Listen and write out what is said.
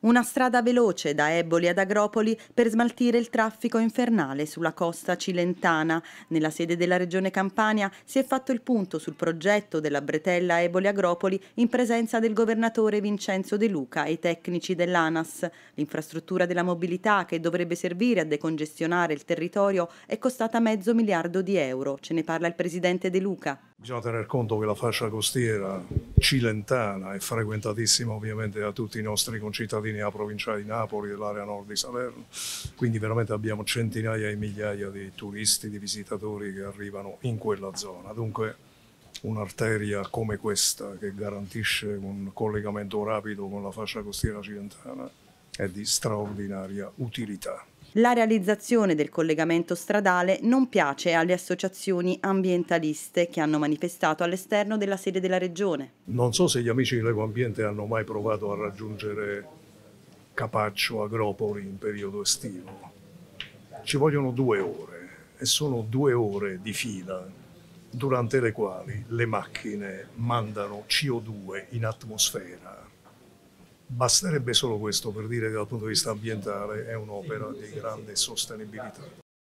Una strada veloce da Eboli ad Agropoli per smaltire il traffico infernale sulla costa cilentana. Nella sede della Regione Campania si è fatto il punto sul progetto della bretella Eboli-Agropoli in presenza del governatore Vincenzo De Luca e i tecnici dell'ANAS. L'infrastruttura della mobilità che dovrebbe servire a decongestionare il territorio è costata mezzo miliardo di euro. Ce ne parla il presidente De Luca. Bisogna tener conto che la fascia costiera cilentana è frequentatissima ovviamente da tutti i nostri concittadini della provincia di Napoli, e dell'area nord di Salerno, quindi veramente abbiamo centinaia e migliaia di turisti, di visitatori che arrivano in quella zona. Dunque un'arteria come questa che garantisce un collegamento rapido con la fascia costiera cilentana è di straordinaria utilità. La realizzazione del collegamento stradale non piace alle associazioni ambientaliste che hanno manifestato all'esterno della sede della Regione. Non so se gli amici di Leco Ambiente hanno mai provato a raggiungere Capaccio Agropoli in periodo estivo. Ci vogliono due ore e sono due ore di fila durante le quali le macchine mandano CO2 in atmosfera Basterebbe solo questo per dire che dal punto di vista ambientale è un'opera di grande sostenibilità.